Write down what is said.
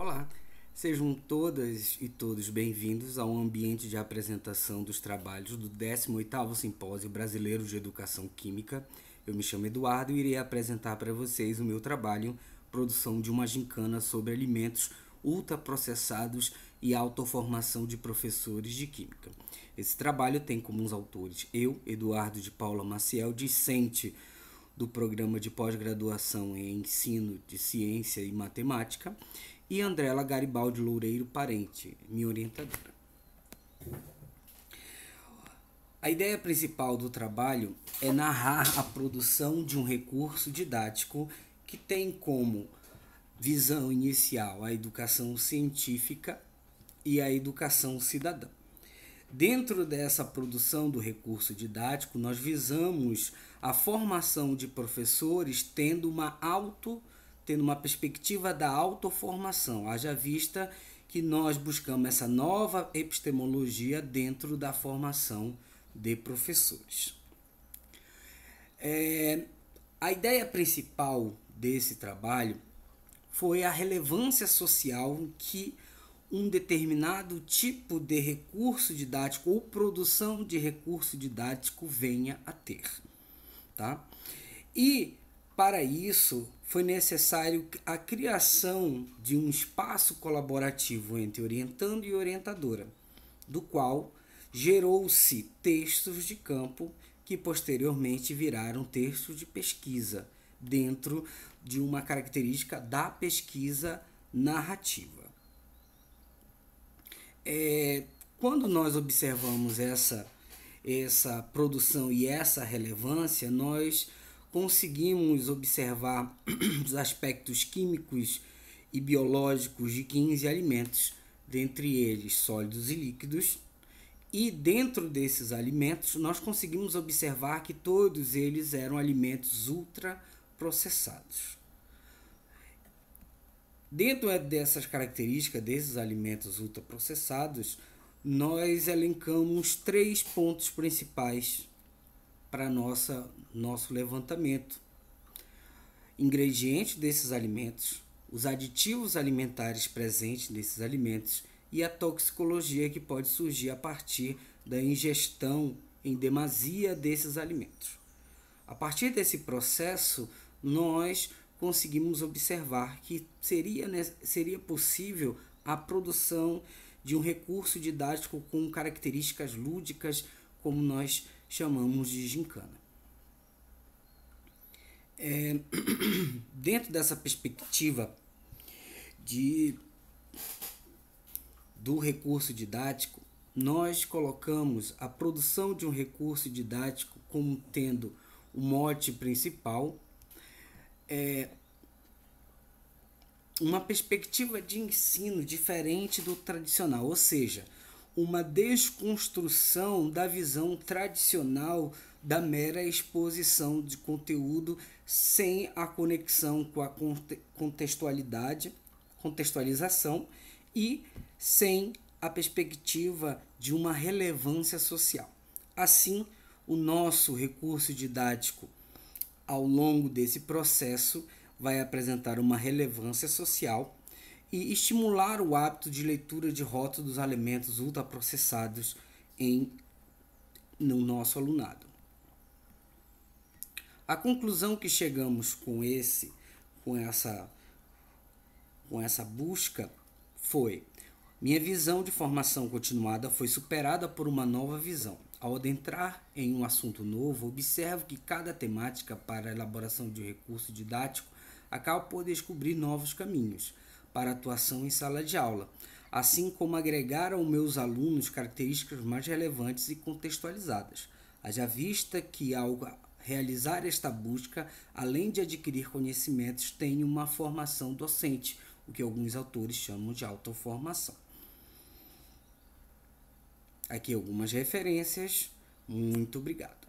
Olá, sejam todas e todos bem-vindos ao ambiente de apresentação dos trabalhos do 18º Simpósio Brasileiro de Educação Química. Eu me chamo Eduardo e irei apresentar para vocês o meu trabalho, produção de uma gincana sobre alimentos ultraprocessados e autoformação de professores de química. Esse trabalho tem como uns autores eu, Eduardo de Paula Maciel, discente do Programa de Pós-Graduação em Ensino de Ciência e Matemática, e Andrela Garibaldi Loureiro Parente, minha orientadora. A ideia principal do trabalho é narrar a produção de um recurso didático que tem como visão inicial a educação científica e a educação cidadã. Dentro dessa produção do recurso didático, nós visamos a formação de professores tendo uma auto tendo uma perspectiva da autoformação, haja vista que nós buscamos essa nova epistemologia dentro da formação de professores. É, a ideia principal desse trabalho foi a relevância social que um determinado tipo de recurso didático ou produção de recurso didático venha a ter. Tá? E, para isso, foi necessário a criação de um espaço colaborativo entre orientando e orientadora, do qual gerou-se textos de campo que posteriormente viraram textos de pesquisa, dentro de uma característica da pesquisa narrativa é, quando nós observamos essa, essa produção e essa relevância, nós conseguimos observar os aspectos químicos e biológicos de 15 alimentos, dentre eles sólidos e líquidos. E dentro desses alimentos, nós conseguimos observar que todos eles eram alimentos ultraprocessados. Dentro é dessas características desses alimentos ultraprocessados, nós elencamos três pontos principais para nossa nosso levantamento. Ingredientes desses alimentos, os aditivos alimentares presentes nesses alimentos e a toxicologia que pode surgir a partir da ingestão em demasia desses alimentos. A partir desse processo, nós conseguimos observar que seria, né, seria possível a produção de um recurso didático com características lúdicas, como nós chamamos de gincana. É, dentro dessa perspectiva de, do recurso didático, nós colocamos a produção de um recurso didático como tendo o mote principal, é, uma perspectiva de ensino diferente do tradicional, ou seja, uma desconstrução da visão tradicional da mera exposição de conteúdo sem a conexão com a contextualidade, contextualização e sem a perspectiva de uma relevância social. Assim, o nosso recurso didático ao longo desse processo, vai apresentar uma relevância social e estimular o hábito de leitura de rótulos dos alimentos ultraprocessados em, no nosso alunado. A conclusão que chegamos com esse, com essa, com essa busca foi: minha visão de formação continuada foi superada por uma nova visão ao adentrar em um assunto novo, observo que cada temática para a elaboração de um recurso didático acaba por descobrir novos caminhos para atuação em sala de aula, assim como agregar aos meus alunos características mais relevantes e contextualizadas. Haja vista que, ao realizar esta busca, além de adquirir conhecimentos, tenho uma formação docente, o que alguns autores chamam de autoformação aqui algumas referências. Muito obrigado.